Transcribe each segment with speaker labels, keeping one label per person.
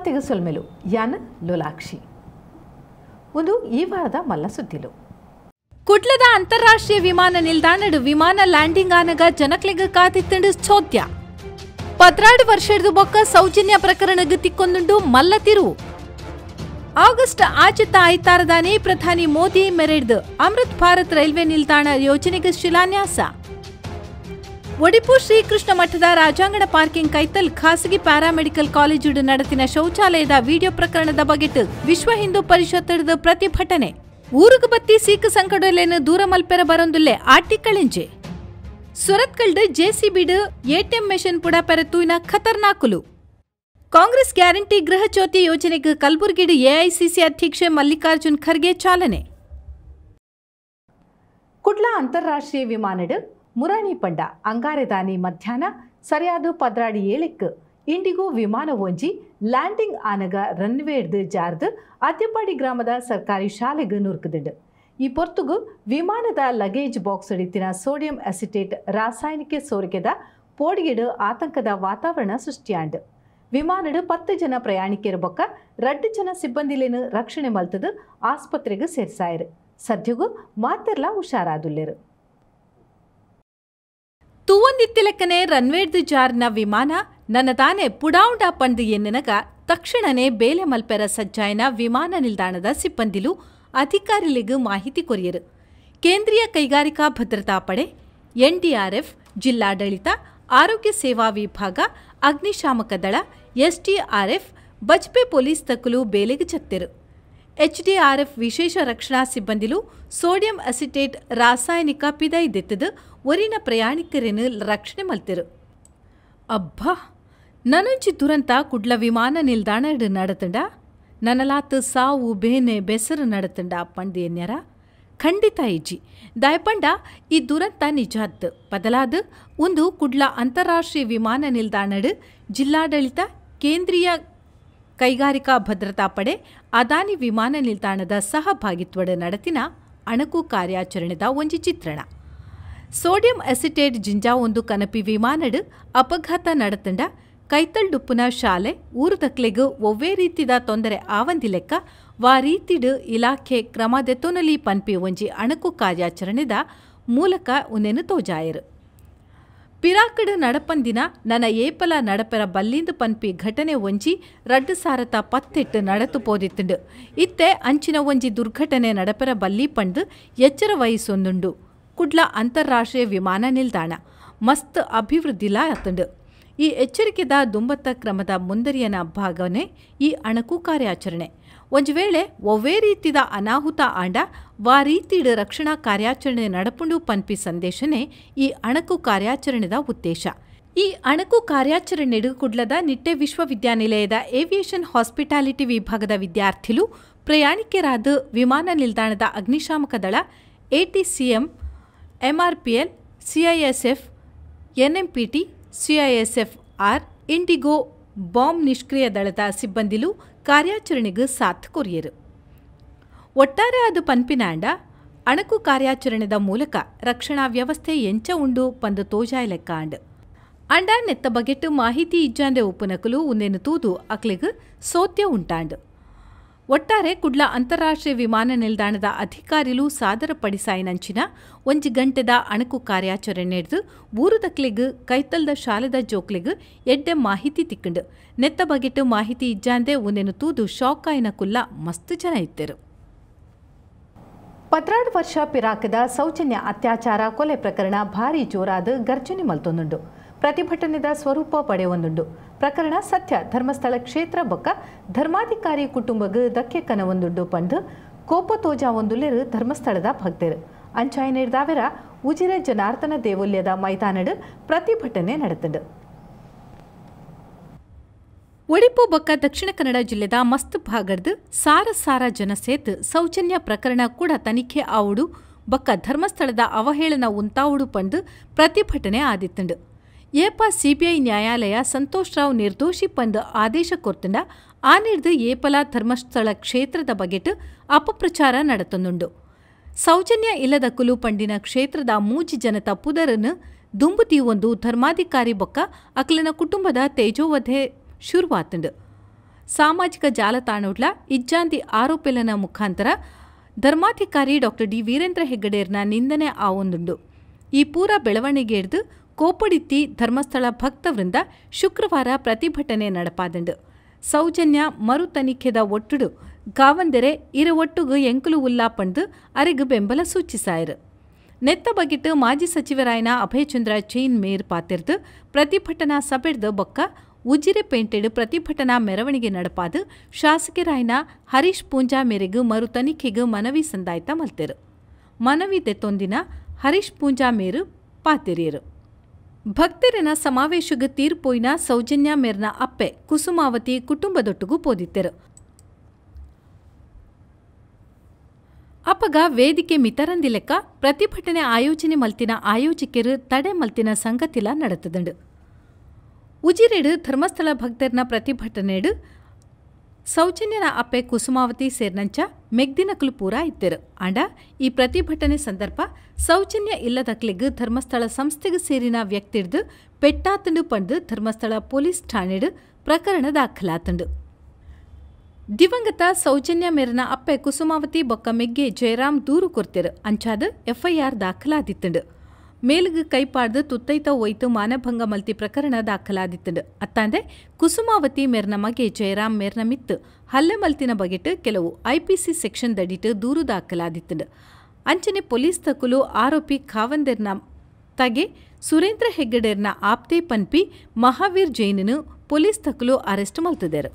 Speaker 1: ವಾರ್ತೆಗೆ ಸೊಲ್ಮೆಲು ಯಾನ ಲೋಲಾಕ್ಷಿ ಒಂದು ಈ ವಾರದ ಮಲ್ಲ ಸುದ್ದಿಲು ಕುಟ್ಲದ ಅಂತಾರಾಷ್ಟ್ರೀಯ ವಿಮಾನ ನಿಲ್ದಾಣ ವಿಮಾನ ಲ್ಯಾಂಡಿಂಗ್ ಆನಗ ಜನಕ್ಲೆಗ ಕಾತಿತ್ತಂಡು ಚೋದ್ಯ ವರ್ಷ ವರ್ಷದ ಬೊಕ್ಕ ಸೌಜನ್ಯ ಪ್ರಕರಣ ತಿಕ್ಕೊಂದುಂಡು ಮಲ್ಲ ತಿರುವು ಆಗಸ್ಟ್ ಆಚೆತ ಐತಾರದಾನೆ ಪ್ರಧಾನಿ ಮೋದಿ ಮೆರೆಡ್ದು ಅಮೃತ್ ಭಾರತ್ ರೈಲ್ವೆ ನಿಲ್ದಾಣ ಯೋಜನೆಗೆ ಶಿಲಾನ್ಯಾಸ ಒಡಿಪು ಶ್ರೀಕೃಷ್ಣ ಮಠದ ರಾಜಾಂಗಣ ಪಾರ್ಕಿಂಗ್ ಕೈತಲ್ ಖಾಸಗಿ ಪ್ಯಾರಾಮೆಡಿಕಲ್ ಕಾಲೇಜು ನಡೆಸಿನ ಶೌಚಾಲಯದ ವಿಡಿಯೋ ಪ್ರಕರಣದ ಬಗೆಟ್ ವಿಶ್ವ ಹಿಂದೂ ಪರಿಷತ್ ಪ್ರತಿಭಟನೆ ಊರುಗ ಬತ್ತಿ ಸೀಖ್ ಸಂಕಡಲೇನು ದೂರ ಮಲ್ಪೆರ ಬರೊಂದುಲ್ಲೆ ಆಟಿಕ್ಕಳಿಂಜೆ ಸುರತ್ಕಲ್ಡ್ ಜೆಸಿಬಿಡ್ ಎಟಿಎಂ ಮೆಷಿನ್ ಪುಡ ಪೆರೆತೂಯಿನ ಖತರ್ನಾಕುಲು ಕಾಂಗ್ರೆಸ್ ಗ್ಯಾರಂಟಿ ಗೃಹ ಜ್ಯೋತಿ ಯೋಜನೆಗೆ ಕಲಬುರಗಿಡ್ ಎಐಸಿಸಿ ಅಧ್ಯಕ್ಷೆ ಮಲ್ಲಿಕಾರ್ಜುನ್ ಖರ್ಗೆ ಚಾಲನೆ ಕುಡ್ಲಾ ಅಂತಾರಾಷ್ಟ್ರೀಯ ವಿಮಾನಡು ಮುರಾಣಿ ಪಂಡ ಅಂಗಾರೆದಾನಿ ಮಧ್ಯಾಹ್ನ ಸರಿಯಾದ ಪದ್ರಾಡಿ ಏಳಕ್ಕೆ ಇಂಡಿಗೋ ವಿಮಾನ ಒಂಜಿ ಲ್ಯಾಂಡಿಂಗ್ ಆನಗ ರನ್ವೇಡ್ದು ಜಾರ್ದು ಅತ್ಯಪಾಡಿ ಗ್ರಾಮದ ಸರ್ಕಾರಿ ಶಾಲೆಗೆ ನುರ್ಕದಿಡ್ ಈ ಪೊರ್ತುಗು ವಿಮಾನದ ಲಗೇಜ್ ಬಾಕ್ಸ್ ಅಡಿತಿನ ಸೋಡಿಯಂ ಅಸಿಟೇಟ್ ರಾಸಾಯನಿಕ ಸೋರಿಕೆದ ಪೋಡಿಗೆಡು ಆತಂಕದ ವಾತಾವರಣ ಸೃಷ್ಟಿಯಾಂಡ್ ವಿಮಾನಡು ಪತ್ತು ಜನ ಪ್ರಯಾಣಿಕರ ಬೊಕ್ಕ ರಡ್ಡು ಜನ ಸಿಬ್ಬಂದಿಲೇನು ರಕ್ಷಣೆ ಮಲ್ತದು ಆಸ್ಪತ್ರೆಗೆ ಸೇರಿಸಾಯರು ಸದ್ಯಗೂ ಮಾತೆರ್ಲಾ ಹುಷಾರಾದುಲ್ಲರು ರನ್ವೇರ್ ದ ಜಾರ್ನ ವಿಮಾನ ನನ್ನ ತಾನೆ ಪುಡಾವುಡ ಪಂದಿ ಎನ್ನನಗ ತಕ್ಷಣನೇ ಬೇಲೆ ಮಲ್ಪೆರ ಸಜ್ಜಾಯನ ವಿಮಾನ ನಿಲ್ದಾಣದ ಸಿಬ್ಬಂದಿಲು ಅಧಿಕಾರಿಗಳಿಗೆ ಮಾಹಿತಿ ಕೊರಿಯರು ಕೇಂದ್ರೀಯ ಕೈಗಾರಿಕಾ ಭದ್ರತಾ ಪಡೆ ಎನ್ಡಿಆರ್ಎಫ್ ಜಿಲ್ಲಾಡಳಿತ ಆರೋಗ್ಯ ಸೇವಾ ವಿಭಾಗ ಅಗ್ನಿಶಾಮಕ ದಳ ಎಸ್ಡಿಆರ್ಎಫ್ ಬಜ್ಪೆ ಪೊಲೀಸ್ ತಕ್ಕಲು ಬೇಲೆಗೆ ಚತ್ತರು ಎಚ್ಡಿಆರ್ಎಫ್ ವಿಶೇಷ ರಕ್ಷಣಾ ಸಿಬ್ಬಂದಿಲು ಸೋಡಿಯಂ ಅಸಿಟೇಟ್ ರಾಸಾಯನಿಕ ಪಿದೈದೆತ್ತದು ಒರಿನ ಪ್ರಯಾಣಿಕರೇನು ರಕ್ಷಣೆ ಮಲ್ತಿರು ಅಬ್ಬಾ ನನಂಚಿ ದುರಂತ ಕುಡ್ಲ ವಿಮಾನ ನಿಲ್ದಾಣ ನಡತಂಡ ನನಲಾತು ಸಾವು ಬೇನೆ ಬೆಸರು ನಡತಂಡ ಪಂಡಿಯನ್ಯರ ಖಂಡಿತ ಇಜ್ಜಿ ದಯಪಂಡ ಈ ದುರಂತ ನಿಜಾತ್ ಬದಲಾದ ಒಂದು ಕುಡ್ಲ ಅಂತಾರಾಷ್ಟ್ರೀಯ ವಿಮಾನ ನಿಲ್ದಾಣ ಜಿಲ್ಲಾಡಳಿತ ಕೇಂದ್ರೀಯ ಕೈಗಾರಿಕಾ ಭದ್ರತಾ ಪಡೆ ಅದಾನಿ ವಿಮಾನ ನಿಲ್ದಾಣದ ಸಹಭಾಗಿತ್ವದ ನಡತಿನ ಅಣಕು ಕಾರ್ಯಾಚರಣೆದ ಒಂಜಿ ಚಿತ್ರಣ ಸೋಡಿಯಂ ಅಸಿಟೇಟ್ ಜಿಂಜಾ ಒಂದು ಕನಪಿ ವಿಮಾನಡ್ ಅಪಘಾತ ನಡತಂಡ ಕೈತಳ್ಳುಪ್ಪುನ ಶಾಲೆ ದಕ್ಲೆಗೂ ಒವ್ವೇ ರೀತಿದ ತೊಂದರೆ ಆವಂದಿಲೆಕ್ಕ ವಾ ರೀತಿಡ್ ಇಲಾಖೆ ಕ್ರಮದೆತ್ತೊನಲಿ ಪನ್ಪಿ ಒಂಜಿ ಅಣಕು ಕಾರ್ಯಾಚರಣೆದ ಮೂಲಕ ಉನ್ನೆನು ತೋಜಾಯರು ಪಿರಾಕಡ ನಡಪಂದಿನ ನನ್ನ ಏಪಲ ನಡಪರ ಬಲ್ಲಿಂದು ಪನ್ಪಿ ಘಟನೆ ಒಂಜಿ ರಡ್ಡು ಸಾರತ ಪತ್ತೆಟ್ಟು ನಡತು ಪೋದಿತ್ತುಂಡು ಇತ್ತೆ ಅಂಚಿನ ಒಂಜಿ ದುರ್ಘಟನೆ ನಡಪೆರ ಬಲ್ಲಿ ಪಂಡು ಎಚ್ಚರ ವಹಿಸೊಂದುಂಡು ಕುಡ್ಲ ಅಂತಾರಾಷ್ಟ್ರೀಯ ವಿಮಾನ ನಿಲ್ದಾಣ ಮಸ್ತ್ ಅಭಿವೃದ್ಧಿಲ ಆತುಂಡು ಈ ಎಚ್ಚರಿಕೆದ ದುಂಬತ್ತ ಕ್ರಮದ ಮುಂದರಿಯನ ಭಾಗವೇ ಈ ಅಣಕು ಕಾರ್ಯಾಚರಣೆ ಒಂದು ವೇಳೆ ಒವ್ವೇ ರೀತಿಯ ಅನಾಹುತ ಆಂಡ ವಾ ರೀತಿಡ್ ರಕ್ಷಣಾ ಕಾರ್ಯಾಚರಣೆ ನಡಪುಂಡು ಪನ್ಪಿ ಸಂದೇಶನೇ ಈ ಅಣಕು ಕಾರ್ಯಾಚರಣೆದ ಉದ್ದೇಶ ಈ ಅಣಕು ಕಾರ್ಯಾಚರಣೆ ಕುಡ್ಲದ ನಿಟ್ಟೆ ವಿಶ್ವವಿದ್ಯಾನಿಲಯದ ಏವಿಯೇಷನ್ ಹಾಸ್ಪಿಟಾಲಿಟಿ ವಿಭಾಗದ ವಿದ್ಯಾರ್ಥಿಲು ಪ್ರಯಾಣಿಕರಾದ ವಿಮಾನ ನಿಲ್ದಾಣದ ಅಗ್ನಿಶಾಮಕ ದಳ ATCM MRPL CISF NMPT CISF R IndiGo bomb ನಿಷ್ಕ್ರಿಯ ದಳದ ಸಿಬ್ಬಂದಿಲು ಕಾರ್ಯಾಚರಣೆಗೆ ಸಾಥ್ ಕೊರಿಯರು ಒಟ್ಟಾರೆ ಅದು ಪನ್ಪಿನಾಂಡ ಅಣಕು ಕಾರ್ಯಾಚರಣೆದ ಮೂಲಕ ರಕ್ಷಣಾ ವ್ಯವಸ್ಥೆ ಎಂಚ ಉಂಡು ಪಂದು ತೋಜಾಯ್ಲೆಕ್ಕಾಂಡ್ ಅಂಡ ನೆತ್ತ ಬಗೆಟ್ ಮಾಹಿತಿ ಇಜ್ಜಾಂಡೆ ನಕಲು ಉನ್ನೇನು ತೂದು ಅಕ್ಲೆಗ್ ಸೋತ್ಯ ಉಂಟಾಂಡು ಒಟ್ಟಾರೆ ಕುಡ್ಲ ಅಂತಾರಾಷ್ಟ್ರೀಯ ವಿಮಾನ ನಿಲ್ದಾಣದ ಅಧಿಕಾರಿಲು ಸಾದರ ಪಡಿಸಾಯಿನಂಚಿನ ಒಂಜಿ ಗಂಟೆದ ಅಣಕು ಕಾರ್ಯಾಚರಣೆ ಹಿಡಿದು ಕ್ಲಿಗ್ ಕೈತಲ್ದ ಶಾಲದ ಜೋಕ್ಲಿಗ್ ಎಡ್ಡೆ ಮಾಹಿತಿ ತಿಕ್ಕಂಡು ನೆತ್ತ ಬಗೆಟ್ ಮಾಹಿತಿ ಇಜ್ಜಾಂದೆ ಒಂದೇನು ತೂದು ಶಾಕಾಯಿನ ಕುಲ್ಲ ಮಸ್ತ್ ಜನ ಇದ್ದರು ಪತ್ರಾಡು ವರ್ಷ ಪಿರಾಕದ ಸೌಜನ್ಯ ಅತ್ಯಾಚಾರ ಕೊಲೆ ಪ್ರಕರಣ ಭಾರಿ ಜೋರಾದ ಗರ್ಜನೆ ಮಲ್ತೊಂದುಂಡು ಪ್ರತಿಭಟನೆದ ಸ್ವರೂಪ ಪಡೆಯೊಂದುಂಡು ಪ್ರಕರಣ ಸತ್ಯ ಧರ್ಮಸ್ಥಳ ಕ್ಷೇತ್ರ ಬೊಕ್ಕ ಧರ್ಮಾಧಿಕಾರಿ ಕುಟುಂಬಗ್ ದಕ್ಕೆ ಕನವೊಂದುಡ್ಡು ಪಂದ್ ಕೋಪ ತೋಜಾ ಒಂದುಲ್ಲೆರ್ ಧರ್ಮಸ್ಥಳದ ಭಕ್ತರು ಅಂಚಾಯ ನಿರ್ದಾವರ ಉಜಿರೆ ಜನಾರ್ದನ ದೇವಲ್ಯದ ಮೈದಾನಡ್ ಪ್ರತಿಭಟನೆ ನಡೆತಂಡು ಒಡಿಪು ಬೊಕ್ಕ ದಕ್ಷಿಣ ಕನ್ನಡ ಜಿಲ್ಲೆದ ಮಸ್ತ್ ಭಾಗರ್ದ್ ಸಾರ ಸಾರ ಜನ ಸೇತ್ ಸೌಜನ್ಯ ಪ್ರಕರಣ ಕೂಡ ತನಿಖೆ ಆವುಡು ಬೊಕ್ಕ ಧರ್ಮಸ್ಥಳದ ಅವಹೇಳನ ಉಂತಾವುಡು ಪಂದ್ ಪ್ರತಿಭಟನೆ ಆದಿತ್ತಂಡು ಏಪ ಸಿಬಿಐ ನ್ಯಾಯಾಲಯ ಸಂತೋಷ್ ರಾವ್ ನಿರ್ದೋಷಿ ಪಂದ್ ಆದೇಶ ಆ ನಿರ್ದ ಏಪಲ ಧರ್ಮಸ್ಥಳ ಕ್ಷೇತ್ರದ ಬಗೆಟ್ ಅಪಪ್ರಚಾರ ನಡತೊಂದುಂಡು ಸೌಜನ್ಯ ಇಲ್ಲದ ಕುಲು ಪಂಡಿನ ಕ್ಷೇತ್ರದ ಮೂಜಿ ಜನ ತಪ್ಪುದರನ್ನು ದುಂಬುತಿ ಒಂದು ಧರ್ಮಾಧಿಕಾರಿ ಬೊಕ್ಕ ಅಕ್ಲನ ಕುಟುಂಬದ ತೇಜೋವಧೆ ಶುರುವಾತುಂಡು ಸಾಮಾಜಿಕ ಜಾಲತಾಣುಡ್ಲ ಇಜ್ಜಾಂತಿ ಆರೋಪಿಲನ ಮುಖಾಂತರ ಧರ್ಮಾಧಿಕಾರಿ ಡಾಕ್ಟರ್ ಡಿ ವೀರೇಂದ್ರ ಹೆಗ್ಗಡೇರ್ನ ನಿಂದನೆ ಆವೊಂದುಂಡು ಈ ಪೂರ ಬೆಳವಣಿಗೆ ಹಿಡಿದು ಕೋಪಡಿತ್ತಿ ಧರ್ಮಸ್ಥಳ ವೃಂದ ಶುಕ್ರವಾರ ಪ್ರತಿಭಟನೆ ನಡಪಾದಂಡು ಸೌಜನ್ಯ ಮರು ತನಿಖೆದ ಒಟ್ಟುಡು ಗಾವಂದೆರೆ ಇರ ಒಟ್ಟುಗು ಎಂಕುಲು ಉಲ್ಲಾ ಪಂಡು ಅರೆಗು ಬೆಂಬಲ ಸೂಚಿಸಾಯರು ನೆತ್ತ ಬಗೆಟ್ಟು ಮಾಜಿ ಸಚಿವರಾಯನ ಅಭಯಚಂದ್ರ ಚೈನ್ ಮೇರ್ ಪಾತಿರ್ದು ಪ್ರತಿಭಟನಾ ಸಭೆಡ್ದು ಬೊಕ್ಕ ಉಜಿರೆ ಪೇಂಟೆಡ್ ಪ್ರತಿಭಟನಾ ಮೆರವಣಿಗೆ ನಡಪಾದು ಶಾಸಕರಾಯನ ಹರೀಶ್ ಪೂಂಜಾ ಮೇರೆಗು ಮರು ತನಿಖೆಗೂ ಮನವಿ ಸಂದಾಯ್ತ ಮಲ್ತೆರು ಮನವಿ ದೆತ್ತೊಂದಿನ ಹರೀಶ್ ಪೂಂಜಾ ಮೇರು ಪಾತಿರಿಯರು ಭಕ್ತರನ ಸಮಾವೇಶಗ ತೀರ್ಪೋಯ್ನ ಸೌಜನ್ಯ ಮೇರ್ನ ಅಪ್ಪೆ ಕುಸುಮಾವತಿ ಕುಟುಂಬದೊಟ್ಟಿಗೂ ಪೋದಿತ್ತರು ಅಪಗ ವೇದಿಕೆ ಮಿತರಂದಿಲೆಕ್ಕ ಪ್ರತಿಭಟನೆ ಆಯೋಜನೆ ಮಲ್ತಿನ ಆಯೋಜಕರು ತಡೆ ಮಲ್ತಿನ ಸಂಗತಿಲ ನಡೆತದಂಡು ಉಜಿರೆಡು ಧರ್ಮಸ್ಥಳ ಭಕ್ತರನ ಪ್ರತಿಭಟನೆಡು ಸೌಜನ್ಯನ ಅಪ್ಪೆ ಕುಸುಮಾವತಿ ಸೇರ್ನಂಚ ಮೆಗ್ದಿನಕ್ಲು ಪೂರ ಇದ್ದರು ಅಂಡ ಈ ಪ್ರತಿಭಟನೆ ಸಂದರ್ಭ ಸೌಜನ್ಯ ಇಲ್ಲದಕ್ಲೆಗ್ ಧರ್ಮಸ್ಥಳ ಸಂಸ್ಥೆಗೆ ಸೇರಿನ ವ್ಯಕ್ತಿಡ್ದು ಪೆಟ್ಟಾತಂಡು ಪಂಡ್ದು ಧರ್ಮಸ್ಥಳ ಪೊಲೀಸ್ ಠಾಣೆಡು ಪ್ರಕರಣ ದಾಖಲಾತಂಡು ದಿವಂಗತ ಸೌಜನ್ಯ ಮೇರನ ಅಪ್ಪೆ ಕುಸುಮಾವತಿ ಬೊಕ್ಕ ಮೆಗ್ಗೆ ಜಯರಾಮ್ ದೂರು ಕೊರ್ತೆರು ಅಂಚಾದ ಎಫ್ಐಆರ್ ದಾಖಲಾದಿತ್ತಂಡು ಮೇಲುಗು ಕೈಪಾಡ್ದ ತುತ್ತೈತ ಹೋಯ್ತು ಮಾನಭಂಗ ಮಲ್ತಿ ಪ್ರಕರಣ ದಾಖಲಾದಿತ್ತು ಅತ್ತಾಂದೆ ಕುಸುಮಾವತಿ ಮಗೆ ಜಯರಾಮ್ ಮೆರ್ನಮಿತ್ತು ಹಲ್ಲೆ ಮಲ್ತಿನ ಬಗೆಟ್ ಕೆಲವು ಐಪಿಸಿ ಸೆಕ್ಷನ್ ದಡಿಟ್ ದೂರು ದಾಖಲಾದಿತ್ತು ಅಂಚನೆ ಪೊಲೀಸ್ ತಕುಲು ಆರೋಪಿ ಖಾವಂದೆರ್ನ ತಗೆ ಸುರೇಂದ್ರ ಹೆಗ್ಗಡೆರ್ನ ಆಪ್ತೆ ಪನ್ಪಿ ಮಹಾವೀರ್ ಜೈನನು ಪೊಲೀಸ್ ತಕುಲು ಅರೆಸ್ಟ್ ಮಲ್ತಿದ್ದಾರೆ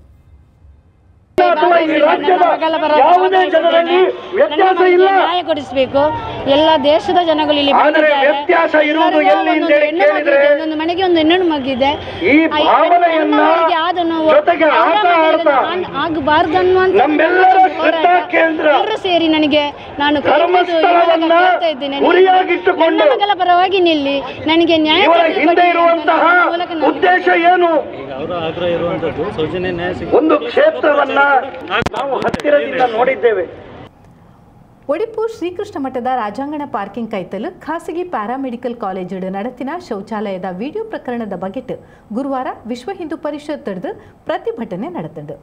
Speaker 1: ನ್ಯಾಯ ಕೊಡಿಸಬೇಕು ಎಲ್ಲ ದೇಶದ ಜನಗಳು ಇಲ್ಲಿ ವ್ಯತ್ಯಾಸ ಇರುವುದು ಎಲ್ಲಿ ಮನೆಗೆ ಒಂದು ಹೆಣ್ಣು ಮಗಿದೆ ಆಗಬಾರ್ದು ಅನ್ನುವಂತ ಸೇರಿ ನನಗೆ ನಾನು ಪರವಾಗಿ ನಿಲ್ಲಿ ನನಗೆ ನ್ಯಾಯ ಹಿಂದೆ ಉದ್ದೇಶ ಏನು ಒಂದು ಕ್ಷೇತ್ರವನ್ನ ನಾವು ಹತ್ತಿರದಿಂದ ನೋಡಿದ್ದೇವೆ ಒಡಿಪು ಶ್ರೀಕೃಷ್ಣ ಮಠದ ರಾಜಾಂಗಣ ಪಾರ್ಕಿಂಗ್ ಕೈತಲು ಖಾಸಗಿ ಪ್ಯಾರಾಮೆಡಿಕಲ್ ಕಾಲೇಜು ನಡತಿನ ಶೌಚಾಲಯದ ವಿಡಿಯೋ ಪ್ರಕರಣದ ಬಗ್ಗೆ ಗುರುವಾರ ವಿಶ್ವ ಹಿಂದೂ ಪರಿಷತ್ ಪ್ರತಿಭಟನೆ ನಡೆದದು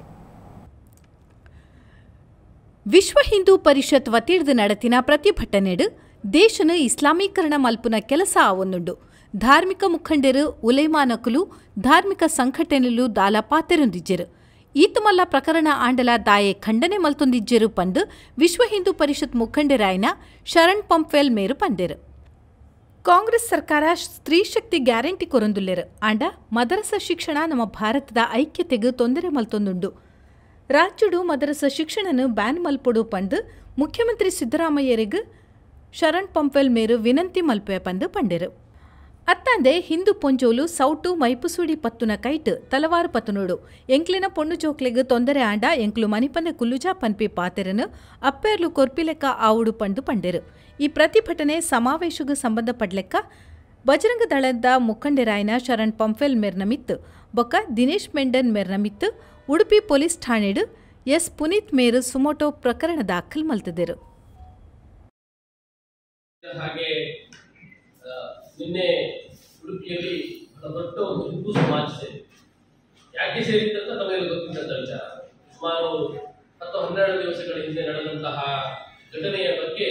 Speaker 1: ವಿಶ್ವ ಹಿಂದೂ ಪರಿಷತ್ ವತಿಡ್ದು ನಡತಿನ ಪ್ರತಿಭಟನೆ ದೇಶನ ಇಸ್ಲಾಮೀಕರಣ ಮಲ್ಪುನ ಕೆಲಸ ಆವೊಂದುಂಡು ಧಾರ್ಮಿಕ ಮುಖಂಡರು ಉಲೈಮಾನಕುಲು ಧಾರ್ಮಿಕ ಸಂಘಟನೆಲು ದಾಲ ಮಲ್ಲ ಪ್ರಕರಣ ಆಂಡಲ ದಾಯೆ ಖಂಡನೆ ಮಲ್ತೊಂದಿಜ್ಜೆರು ಪಂದು ವಿಶ್ವ ಹಿಂದೂ ಪರಿಷತ್ ಮುಖಂಡರಾಯ್ನ ಶರಣ್ ಪಂಪ್ವೆಲ್ ಮೇರು ಪಂದೆರು ಕಾಂಗ್ರೆಸ್ ಸರ್ಕಾರ ಸ್ತ್ರೀ ಶಕ್ತಿ ಗ್ಯಾರಂಟಿ ಕೊರೊಂದುಲ್ಲೆರು ಆಂಡ ಮದರಸ ಶಿಕ್ಷಣ ನಮ್ಮ ಭಾರತದ ಐಕ್ಯತೆಗೆ ತೊಂದರೆ ಮಲ್ತೊಂದುಂಡು ರಾಜ್ಯಡು ಮದರಸ ಶಿಕ್ಷಣನು ಬ್ಯಾನ್ ಮಲ್ಪಡು ಪಂದ್ ಮುಖ್ಯಮಂತ್ರಿ ಸಿದ್ದರಾಮಯ್ಯರಿಗೂ ಶರಣ್ ಪಂಪ್ವೆಲ್ ಮೇರು ವಿನಂತಿ ಮಲ್ಪೆ ಪಂದು ಪಂಡೆರು ಅತ್ತಂದೆ ಹಿಂದೂ ಪೊಂಜೋಲು ಸೌಟು ಮೈಪುಸೂಡಿ ಪತ್ತುನ ಕೈಟ್ ತಲವಾರು ಪತ್ತುನೋಡು ಎಂಕ್ಲಿನ ಪೊಣ್ಣು ಚೋಕ್ಲೆಗ್ ತೊಂದರೆ ಆಂಡ ಎಂಕ್ಲು ಮನಿಪನ ಕುಲ್ಲುಜಾ ಪನ್ಪಿ ಪಾತೆರನು ಅಪ್ಪೇರ್ಲು ಕೊರ್ಪಿಲೆಕ್ಕ ಆವುಡು ಪಂಡು ಪಂಡೆರು ಈ ಪ್ರತಿಭಟನೆ ಸಮಾವೇಶಗೂ ಪಡ್ಲೆಕ್ಕ ಬಜರಂಗ ದಳದ ಮುಖಂಡರಾಯನ ಶರಣ್ ಪಂಫೆಲ್ ಮೆರ್ನಮಿತ್ ಬೊಕ್ಕ ದಿನೇಶ್ ಮೆಂಡನ್ ಮೆರ್ನಮಿತ್ ಉಡುಪಿ ಪೊಲೀಸ್ ಠಾಣೆಡು ಎಸ್ ಪುನೀತ್ ಮೇರು ಸುಮೋಟೋ ಪ್ರಕರಣ ದಾಖಲ್ ಮಲ್ತಿದ್ದರು ಹಾಗೆ ನಿನ್ನೆ ಉಡುಪಿಯಲ್ಲಿ ದೊಡ್ಡ ಒಂದು ಹಿಂದೂ ಸಮಾಜ ಸೇರಿ ಯಾಕೆ ಅಂತ ನಮಗೆಲ್ಲ ಗೊತ್ತಿದ್ದಂಥ ವಿಚಾರ ಸುಮಾರು ಹತ್ತು ಹನ್ನೆರಡು ದಿವಸಗಳ ಹಿಂದೆ ನಡೆದಂತಹ ಘಟನೆಯ ಬಗ್ಗೆ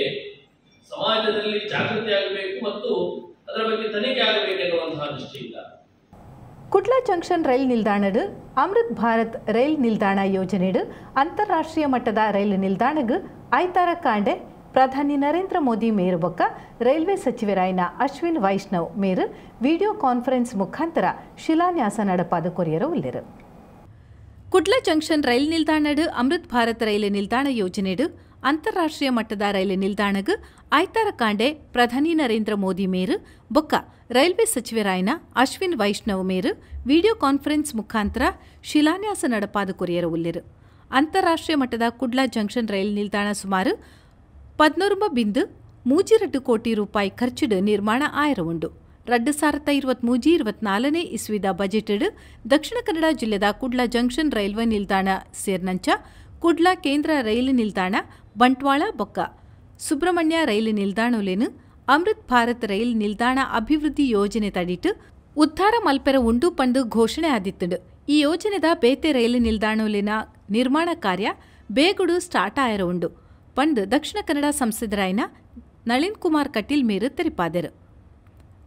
Speaker 1: ಸಮಾಜದಲ್ಲಿ ಜಾಗೃತಿ ಆಗಬೇಕು ಮತ್ತು ಅದರ ಬಗ್ಗೆ ತನಿಖೆ ಆಗಬೇಕೆನ್ನುವಂತಹ ದೃಷ್ಟಿಯಿಂದ ಕುಟ್ಲಾ ಜಂಕ್ಷನ್ ರೈಲ್ ನಿಲ್ದಾಣದ ಅಮೃತ್ ಭಾರತ್ ರೈಲ್ ನಿಲ್ದಾಣ ಯೋಜನೆ ಅಂತಾರಾಷ್ಟ್ರೀಯ ಮಟ್ಟದ ರೈಲು ನಿಲ್ದಾಣಗ ಆಯ್ತಾರ ಕಾಂಡೆ ಪ್ರಧಾನಿ ನರೇಂದ್ರ ಮೋದಿ ಬೊಕ್ಕ ರೈಲ್ವೆ ಸಚಿವರಾಯಿನ ಅಶ್ವಿನ್ ವೈಷ್ಣವ್ ಮೇರು ವಿಡಿಯೋ ಕಾನ್ಫರೆನ್ಸ್ ಮುಖಾಂತರ ಶಿಲಾನ್ಯಾಸ ನಡಪಾದ ಕೊರಿಯರು ಉಲ್ಲೆರು ಕುಡ್ಲ ಜಂಕ್ಷನ್ ರೈಲ್ ನಿಲ್ದಾಣಡು ಅಮೃತ್ ಭಾರತ್ ರೈಲು ನಿಲ್ದಾಣ ಯೋಜನೆಡು ಅಂತಾರಾಷ್ಟ್ರೀಯ ಮಟ್ಟದ ರೈಲು ನಿಲ್ದಾಣಗ್ ಆಯ್ತಾರ ಕಾಂಡೆ ಪ್ರಧಾನಿ ನರೇಂದ್ರ ಮೋದಿ ಮೇರು ಬೊಕ್ಕ ರೈಲ್ವೆ ಸಚಿವರಾಯಿನ ಅಶ್ವಿನ್ ವೈಷ್ಣವ್ ಮೇರು ವಿಡಿಯೋ ಕಾನ್ಫರೆನ್ಸ್ ಮುಖಾಂತರ ಶಿಲಾನ್ಯಾಸ ನಡಪಾದ ಕೊರಿಯರು ಉಲ್ಲೆರು ಅಂತಾರಾಷ್ಟ್ರೀಯ ಮಟ್ಟದ ಕುಡ್ಲಾ ಜಂಕ್ಷನ್ ರೈಲು ನಿಲ್ದಾಣ ಸುಮಾರು పద్నొరుమ ಮೂಜಿ మూజి ಕೋಟಿ ರೂಪಾಯಿ రూపాయి ನಿರ್ಮಾಣ ಆಯರ ಉಂಡು ರಡ್ಡು ಸಾವಿರದ ಇರುವತ್ಮೂಜಿ ಇಸ್ವಿದ ಬಜೆಟೆಡ್ ದಕ್ಷಿಣ ಕನ್ನಡ ಜಿಲ್ಲೆದ ಕುಡ್ಲ ಜಂಕ್ಷನ್ ರೈಲ್ವೆ ನಿಲ್ದಾಣ ಸೇರ್ನಂಚ ಕುಡ್ಲಾ ಕೇಂದ್ರ ರೈಲು ನಿಲ್ದಾಣ ಬಂಟ್ವಾಳ ಬೊಕ್ಕ ಸುಬ್ರಹ್ಮಣ್ಯ ರೈಲು ನಿಲ್ದಾಣಲೇನು ಅಮೃತ್ ಭಾರತ್ ರೈಲ್ ನಿಲ್ದಾಣ ಅಭಿವೃದ್ಧಿ ಯೋಜನೆ ತಡಿಟು ಉದ್ಧಾರ ಮಲ್ಪೆರ ಉಂಡು ಪಂಡು ಘೋಷಣೆ ಆದಿತ್ತಡು ಈ ಯೋಜನೆದ ಬೇತೆ ರೈಲು ನಿಲ್ದಾಣಲೇನ ನಿರ್ಮಾಣ ಕಾರ್ಯ ಬೇಗುಡು ಸ್ಟಾರ್ಟ್ ಆಯರ ಉಂಡು ಪಂಡ್ ದಕ್ಷಿಣ ಕನ್ನಡ ಸಂಸದರಾಯ್ನ ನಳಿನ್ ಕುಮಾರ್ ಕಟೀಲ್ ಮೇರು ತೆರಿಪಾದರು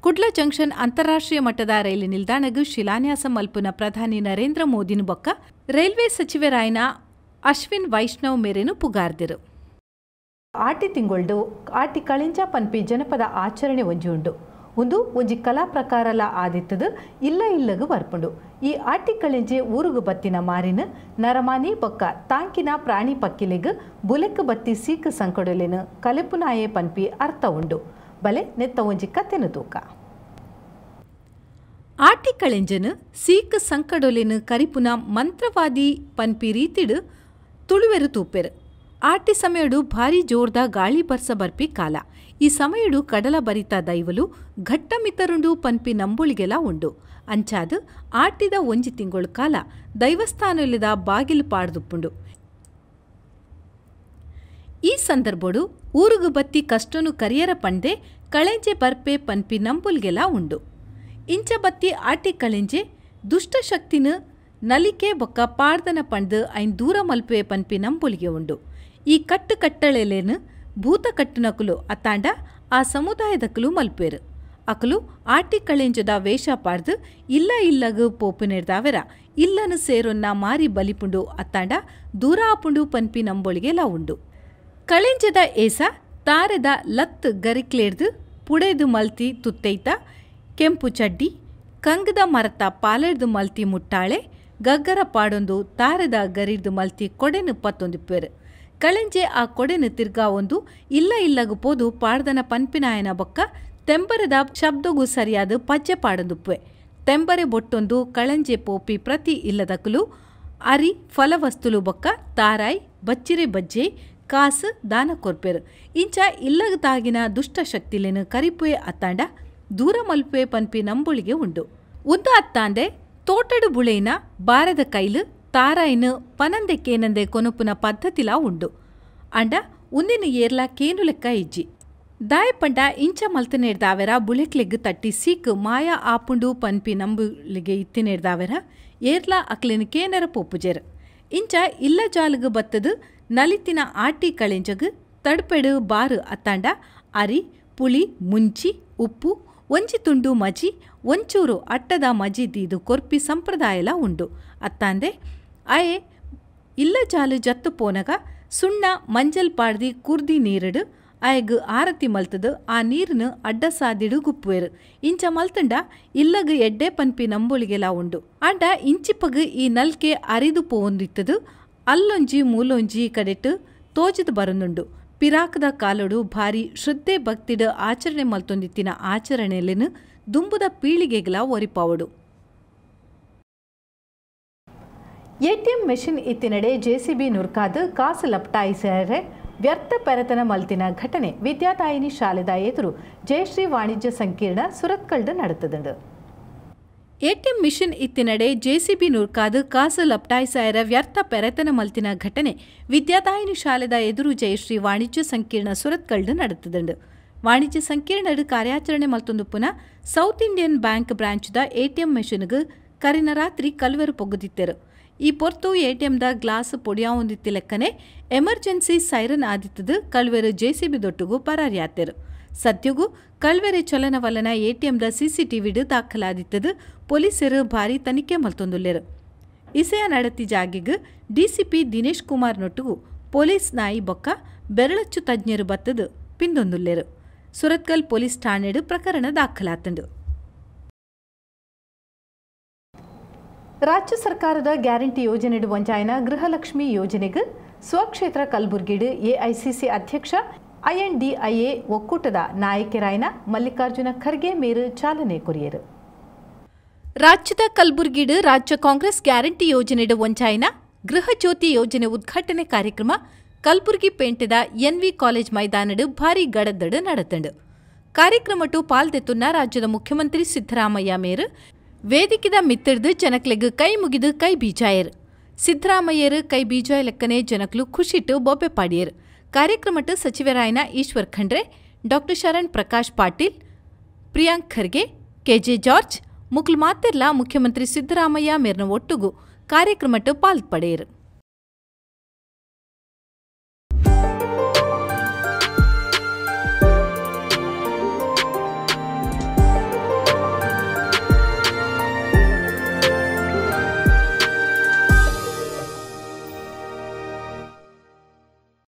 Speaker 1: ಕುಡ್ಲ ಜಂಕ್ಷನ್ ಅಂತಾರಾಷ್ಟ್ರೀಯ ಮಟ್ಟದ ರೈಲು ನಿಲ್ದಾಣಗೂ ಶಿಲಾನ್ಯಾಸ ಮಲ್ಪುನ ಪ್ರಧಾನಿ ನರೇಂದ್ರ ಮೋದಿನ ಬೊಕ್ಕ ರೈಲ್ವೆ ಸಚಿವರಾಯ್ನ ಅಶ್ವಿನ್ ವೈಷ್ಣವ್ ಮೇರೆನು ಪುಗಾರ್ದಿರು ಆಟಿ ತಿಂಗೊಳ್ದು ಆಟಿ ಕಳಿಂಜ ಪನ್ಪಿ ಜನಪದ ಆಚರಣೆ ಒಂಜಿ ಉಂಡು ಒಂದು ಒಂಜಿ ಕಲಾ ಪ್ರಕಾರಲ ಆದಿತ್ತದು ಇಲ್ಲ ಇಲ್ಲಗ ಬರ್ಪುಂಡು ಈ ಆಟಿಕಳಿಂಜೆ ಊರುಗು ಬತ್ತಿನ ಮಾರಿನ ನರಮಾನಿ ಬೊಕ್ಕ ತಾಂಕಿನ ಪ್ರಾಣಿ ಪಕ್ಕಿಲೆಗ ಬುಲೆಕ್ ಬತ್ತಿ ಸೀಕ ಸಂಕಡಲಿನ ಕಲೆಪುನಾಯೆ ಪನ್ಪಿ ಅರ್ಥ ಉಂಡು ಬಲೆ ನೆತ್ತ ಒಂಜಿ ಕತೆನ ತೂಕ ಆಟಿಕಳೆಂಜನು ಸೀಕ ಸಂಕಡೊಲಿನ ಕರಿಪುನ ಮಂತ್ರವಾದಿ ಪನ್ಪಿ ರೀತಿಡು ತುಳುವೆರು ತೂಪೆರು ಆಟಿ ಸಮಯಡು ಭಾರಿ ಜೋರ್ದ ಗಾಳಿ ಬರ್ಸ ಬರ್ಪಿ ಕಾಲ ಈ ಸಮಯಡು ಕಡಲ ದೈವಲು ದೈವಲು ಘಟ್ಟಮಿತರುಂಡು ಪನ್ಪಿ ನಂಬುಳಿಗೆಲ ಉಂಡು ಅಂಚಾದು ಆಟಿದ ಒಂಜಿ ತಿಂಗಳು ಕಾಲ ದೈವಸ್ಥಾನಲಿದ ಬಾಗಿಲು ಪಾಡ್ದುಪ್ಪುಂಡು ಈ ಸಂದರ್ಭಡು ಊರುಗು ಬತ್ತಿ ಕಷ್ಟನು ಕರಿಯರ ಪಂಡೆ ಕಳೆಂಜೆ ಬರ್ಪೆ ಪನ್ಪಿ ನಂಬುಲ್ಗೆಲ ಉಂಡು ಇಂಚ ಬತ್ತಿ ಆಟಿ ಕಳೆಂಜೆ ದುಷ್ಟಶಕ್ತಿನ ನಲಿಕೆ ಬೊಕ್ಕ ಪಾರ್ದನ ಪಂಡ್ದು ಐನ್ ದೂರ ಮಲ್ಪೆ ಪನ್ಪಿ ನಂಬುಲ್ಗೆ ಉಂಡು ಈ ಕಟ್ಟು ಕಟ್ಟಳೆಲೇನು భూతకట్టునకులు ಅತ್ತಾಂಡ ಆ ಸಮುದಾಯದಕುಲು ಮಲ್ಪೇರು ಅಕಲು ಆಟಿ ಕಳೆಂಜದ ವೇಷ ಪಾಡ್ದು ಇಲ್ಲ ಇಲ್ಲಗು ಪೋಪಿನಿಡ್ದಾವೆರ ಇಲ್ಲನು ಸೇರೊನ್ನ ಮಾರಿ ಬಲಿಪುಂಡು ಅತ್ತಾಂಡ ದೂರ ಆಪುಂಡು ಪನ್ಪಿ ನಂಬೊಳಿಗೆ ಉಂಡು ಕಳೆಂಜದ ಏಸ ತಾರೆದ ಲತ್ ಗರಿಕ್ಲೇರ್ದು ಪುಡೆದು ಮಲ್ತಿ ತುತ್ತೈತ ಕೆಂಪು ಚಡ್ಡಿ ಕಂಗದ ಮರತ ಪಾಲೆಡ್ದು ಮಲ್ತಿ ಮುಟ್ಟಾಳೆ ಗಗ್ಗರ ಪಾಡೊಂದು ತಾರದ ಗರಿರ್ದು ಮಲ್ತಿ ಕೊಡೆನು ಪತ್ತೊಂದು ಪೇರು ಕಳೆಂಜೆ ಆ ಕೊಡೆನು ತಿರ್ಗಾ ಒಂದು ಇಲ್ಲ ಇಲ್ಲಗ ಪೋದು ಪಾಡ್ದನ ಪನ್ಪಿನಾಯನ ಬೊಕ್ಕ ತೆಂಬರದ ಶಬ್ದಗು ಸರಿಯಾದ ಪಜ್ಜೆ ಪಾಡದುಪ್ಪೆ ತೆಂಬರೆ ಬೊಟ್ಟೊಂದು ಕಳಂಜೆ ಪೋಪಿ ಪ್ರತಿ ಇಲ್ಲದಕ್ಕಲು ಅರಿ ಫಲವಸ್ತುಲು ಬೊಕ್ಕ ತಾರಾಯ್ ಬಚ್ಚಿರೆ ಬಜ್ಜೆ ಕಾಸು ದಾನ ಕೊರ್ಪೆರು ಇಂಚ ಇಲ್ಲಗ ತಾಗಿನ ದುಷ್ಟಶಕ್ತಿಲೇನು ಕರಿಪುವೆ ಅತ್ತಾಂಡ ದೂರ ಮಲ್ಪುವೆ ಪನ್ಪಿ ನಂಬುಳಿಗೆ ಉಂಡು ಉದ್ದ ಅತ್ತಾಂದೆ ತೋಟಡು ಬುಳೆನ ಬಾರದ ಕೈಲು ಪನಂದೆ ಕೇನಂದೆ ಕೊನಪುನ ಪದ್ಧತಿಲ ಉಂಡು ಅಂಡ ಉಂದಿನ ಏರ್ಲ ಕೇನು ಲೆಕ್ಕ ಇಜ್ಜಿ ದಾಯಪಂಡ ಇಂಚ ಮಲ್ತನೇರ್ದಾವೆರ ಬುಳೆಕ್ಲೆಗ್ ತಟ್ಟಿ ಸೀಕ್ ಮಾಯಾ ಆಪುಂಡು ಪನ್ಪಿ ನಂಬುಲಿಗೆ ಇತ್ತಿನೇರ್ದಾವೆರ ಏರ್ಲ ಅಕ್ಲಿನ ಕೇನರ ಪೋಪುಜರ್ ಇಂಚ ಇಲ್ಲ ಜಾಲಗ್ ಬತ್ತದು ನಲಿತಿನ ಆಟಿ ಕಳೆಂಜಗ ತಡ್ಪೆಡು ಬಾರು ಅತ್ತಾಂಡ ಅರಿ ಪುಳಿ ಮುಂಚಿ ಉಪ್ಪು ಒಂಜಿ ತುಂಡು ಮಜಿ ಒಂಚೂರು ಅಟ್ಟದ ಮಜಿ ದೀದು ಕೊರ್ಪಿ ಸಂಪ್ರದಾಯಲ ಉಂಡು ಅತ್ತಾಂದೆ ಇಲ್ಲ ಚಾಲು ಜತ್ತು ಪೋನಗ ಸುಣ್ಣ ಮಂಜಲ್ ಪಾಡ್ದಿ ಕುರ್ದಿ ನೀರಡು ಆಯ್ಗ್ ಆರತಿ ಮಲ್ತದು ಆ ನೀರ್ನು ಅಡ್ಡ ಸಾದಿಡು ಗುಪ್ಪುವೆರು ಇಂಚ ಮಲ್ತಂಡ ಇಲ್ಲಗ್ ಎಡ್ಡೆ ಪನ್ಪಿ ನಂಬುಳಿಗೆಲ ಉಂಡು ಆಂಡ ಇಂಚಿಪ್ಪಗ್ ಈ ನಲ್ಕೆ ಅರಿದು ಪೋಂದಿತ್ತದು ಅಲ್ಲೊಂಜಿ ಮೂಲೊಂಜಿ ಕಡೆಟ್ ತೋಚದ ಬರೊಂದುಂಡು ಪಿರಾಕದ ಕಾಲಡು ಭಾರಿ ಶ್ರದ್ಧೆ ಭಕ್ತಿಡ ಆಚರಣೆ ಮಲ್ತೊಂದಿತ್ತಿನ ಆಚರಣೆಲೆನು ದುಂಬುದ ಪೀಳಿಗೆಗಲ ಒರಿಪಾವಡು ಎಟಿಎಂ மெஷின் இத்தினடே ಜೆಸಿಬಿ ನುರ್ಕಾದ ಕಾಸು ಲಪಟಾಯಿಸಿದರೆ ವ್ಯರ್ಥ ಪರತನ ಮಲ್ತಿನ ಘಟನೆ ವಿದ್ಯಾತಾಯಿನಿ ಶಾಲೆದ ಎದುರು ಜಯಶ್ರೀ ವಾಣಿಜ್ಯ ಸಂಕೀರ್ಣ ಸುರತ್ಕಳ್ದ ನಡೆತದಂಡು ಎಟಿಎಂ ಮಿಷನ್ ಇತ್ತಿನಡೆ ಜೆಸಿಬಿ ನುರ್ಕಾದ ಕಾಸು ಲಪ್ಟಾಯಿಸಾಯರ ವ್ಯರ್ಥ ಪೆರೆತನ ಮಲ್ತಿನ ಘಟನೆ ವಿದ್ಯಾದಾಯಿನಿ ಶಾಲೆದ ಎದುರು ಜಯಶ್ರೀ ವಾಣಿಜ್ಯ ಸಂಕೀರ್ಣ ಸುರತ್ಕಳ್ದು ನಡೆತದಂಡು ವಾಣಿಜ್ಯ ಸಂಕೀರ್ಣದ ಕಾರ್ಯಾಚರಣೆ ಮಲ್ತೊಂದು ಪುನಃ ಸೌತ್ ಇಂಡಿಯನ್ ಬ್ಯಾಂಕ್ ಬ್ರಾಂಚ್ದ ಎಟಿಎಂ ಮೆಷಿನ್ಗೆ ಕರಿನ ರಾತ್ರಿ ಕಲ್ವೆರು ಪೊಗ್ಗುದಿತ್ತರು ಈ ಪೊರ್ತು ಎ ಟಿ ಗ್ಲಾಸ್ ಪೊಡಿಯಾವೊಂದಿತ್ತಿ ಲೆಕ್ಕನೆ ಎಮರ್ಜೆನ್ಸಿ ಸೈರನ್ ಆದಿತ್ತದ ಕಳ್ವೆರು ಜೆಸಿಬಿ ದೊಟ್ಟುಗೂ ಬಿ ಸದ್ಯಗೂ ಕಳ್ವೆರೆ ಚಲನವಲನ ಎ ಟಿ ಎಮ್ದ ಸಿ ಸಿ ಟಿ ದಾಖಲಾದಿತ್ತದು ಪೊಲೀಸರು ಭಾರಿ ತನಿಖೆ ಮಲ್ತೊಂದುಲ್ಲೆರು ಇಸೆಯ ನಡತಿ ಜಾಗಿಗ್ ಡಿಸಿಪಿ ದಿನೇಶ್ ಕುಮಾರ್ ನೊಟ್ಟುಗು ಪೊಲೀಸ್ ನಾಯಿ ಬೊಕ್ಕ ಬೆರಳಚ್ಚು ತಜ್ಞರು ಬತ್ತದು ಪಿಂದೊಂದುಲ್ಲೆರು ಸುರತ್ಕಲ್ ಪೊಲೀಸ್ ಠಾಣೆಡು ಪ್ರಕರಣ ದಾಖಲಾತಂಡು ರಾಜ್ಯ ಸರ್ಕಾರದ ಗ್ಯಾರಂಟಿ ಯೋಜನೆಯಡಿ ವಂಚಾಯನ ಗೃಹಲಕ್ಷ್ಮಿ ಯೋಜನೆಗೆ ಸ್ವಕ್ಷೇತ್ರ ಕಲಬುರ್ಗಿಡ್ ಎಐಸಿಸಿ ಅಧ್ಯಕ್ಷ ಐಎನ್ಡಿಐಎ ಒಕ್ಕೂಟದ ನಾಯಕರಾಯನ ಮಲ್ಲಿಕಾರ್ಜುನ ಖರ್ಗೆ ಮೇರು ಚಾಲನೆ ಕೊರಿಯರು ರಾಜ್ಯದ ಕಲಬುರ್ಗಿಡ್ ರಾಜ್ಯ ಕಾಂಗ್ರೆಸ್ ಗ್ಯಾರಂಟಿ ಯೋಜನೆಯಡಿ ವಂಚಾಯನ ಗೃಹ ಜ್ಯೋತಿ ಯೋಜನೆ ಉದ್ಘಾಟನೆ ಕಾರ್ಯಕ್ರಮ ಕಲಬುರ್ಗಿ ಪೇಂಟದ ಎನ್ವಿ ಕಾಲೇಜ್ ಮೈದಾನಡ್ ಭಾರಿ ಗಡದಡ ನಡೆತಂಡು ಕಾರ್ಯಕ್ರಮಟು ಪಾಲ್ದೆತ್ತುನ್ನ ರಾಜ್ಯದ ಮುಖ್ಯಮಂತ್ರಿ ಸಿದ್ದರಾಮಯ್ಯ ಮೇರು ವೇದಿಕಿದ ಮಿತ್ತಿಡ್ದು ಜನಕ್ಲೆಗ್ ಕೈ ಮುಗಿದು ಕೈ ಬೀಜಾಯರ್ ಸಿದ್ದರಾಮಯ್ಯರು ಕೈ ಲೆಕ್ಕನೆ ಜನಕ್ಲು ಖುಷಿಟ್ಟು ಬೊಬ್ಬೆ ಪಾಡಿಯರ್ ಸಚಿವರಾಯನ Eshwar Khandre doctor Sharan Prakash Patil Priyank Kharge KJ George ಮುಕ್ಲು ಮಾತೆಲ್ಲ ಮುಖ್ಯಮಂತ್ರಿ ಸಿದ್ದರಾಮಯ್ಯ ಮೇರ್ನ ಒಟ್ಟುಗು ಕಾರ್ಯಕ್ರಮಟ್ಟು ಪಾಲ್ಪಡೆಯರು